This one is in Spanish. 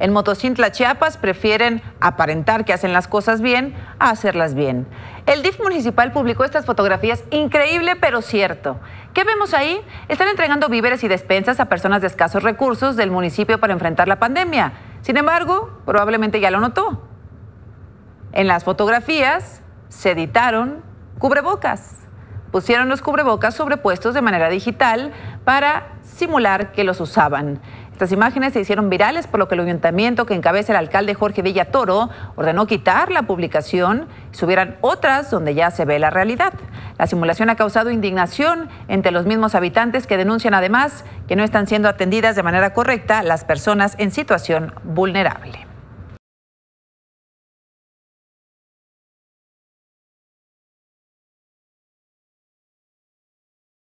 En Motocintla, Chiapas, prefieren aparentar que hacen las cosas bien a hacerlas bien. El DIF municipal publicó estas fotografías, increíble pero cierto. ¿Qué vemos ahí? Están entregando víveres y despensas a personas de escasos recursos del municipio para enfrentar la pandemia. Sin embargo, probablemente ya lo notó. En las fotografías se editaron cubrebocas pusieron los cubrebocas sobrepuestos de manera digital para simular que los usaban. Estas imágenes se hicieron virales, por lo que el ayuntamiento que encabeza el alcalde Jorge Villa Toro ordenó quitar la publicación y subieran otras donde ya se ve la realidad. La simulación ha causado indignación entre los mismos habitantes que denuncian además que no están siendo atendidas de manera correcta las personas en situación vulnerable.